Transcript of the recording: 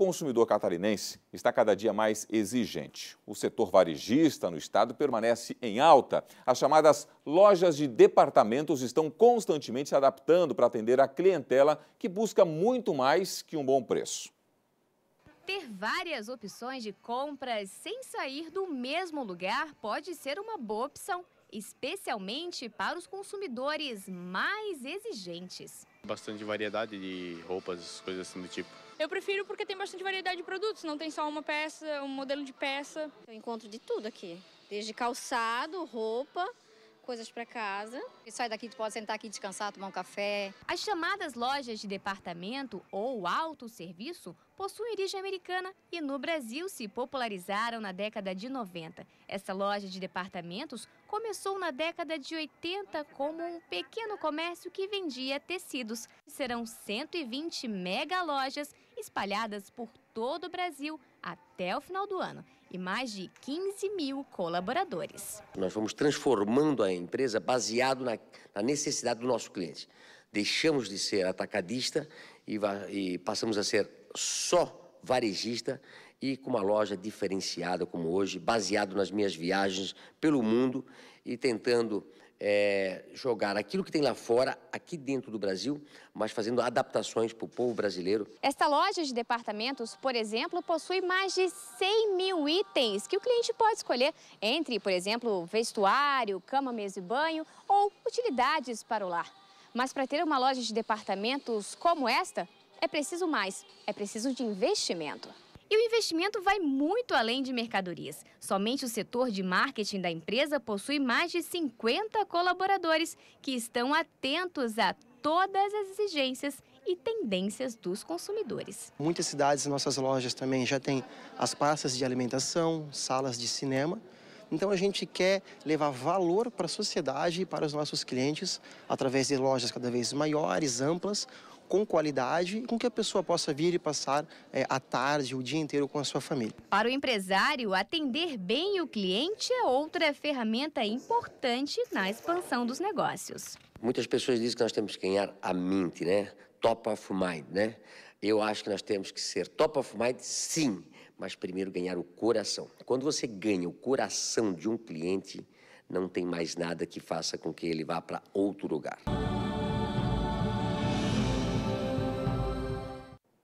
consumidor catarinense está cada dia mais exigente. O setor varejista no estado permanece em alta. As chamadas lojas de departamentos estão constantemente se adaptando para atender a clientela que busca muito mais que um bom preço. Ter várias opções de compras sem sair do mesmo lugar pode ser uma boa opção especialmente para os consumidores mais exigentes. Bastante variedade de roupas, coisas assim do tipo. Eu prefiro porque tem bastante variedade de produtos, não tem só uma peça, um modelo de peça. Eu encontro de tudo aqui, desde calçado, roupa, coisas para casa. E sai daqui, tu pode sentar aqui, descansar, tomar um café. As chamadas lojas de departamento ou autosserviço possuem origem americana e no Brasil se popularizaram na década de 90. Essa loja de departamentos começou na década de 80 como um pequeno comércio que vendia tecidos. Serão 120 mega lojas espalhadas por todo o Brasil até o final do ano e mais de 15 mil colaboradores. Nós vamos transformando a empresa baseado na, na necessidade do nosso cliente. Deixamos de ser atacadista e, e passamos a ser só varejista e com uma loja diferenciada como hoje, baseado nas minhas viagens pelo mundo e tentando é, jogar aquilo que tem lá fora, aqui dentro do Brasil, mas fazendo adaptações para o povo brasileiro. Esta loja de departamentos, por exemplo, possui mais de 100 mil itens que o cliente pode escolher entre, por exemplo, vestuário, cama, mesa e banho ou utilidades para o lar. Mas para ter uma loja de departamentos como esta, é preciso mais, é preciso de investimento. E o investimento vai muito além de mercadorias. Somente o setor de marketing da empresa possui mais de 50 colaboradores que estão atentos a todas as exigências e tendências dos consumidores. Muitas cidades, nossas lojas também já têm as praças de alimentação, salas de cinema. Então a gente quer levar valor para a sociedade e para os nossos clientes através de lojas cada vez maiores, amplas, com qualidade, com que a pessoa possa vir e passar é, a tarde, o dia inteiro com a sua família. Para o empresário, atender bem o cliente é outra ferramenta importante na expansão dos negócios. Muitas pessoas dizem que nós temos que ganhar a mente, né? Top of mind, né? Eu acho que nós temos que ser top of mind, sim, mas primeiro ganhar o coração. Quando você ganha o coração de um cliente, não tem mais nada que faça com que ele vá para outro lugar.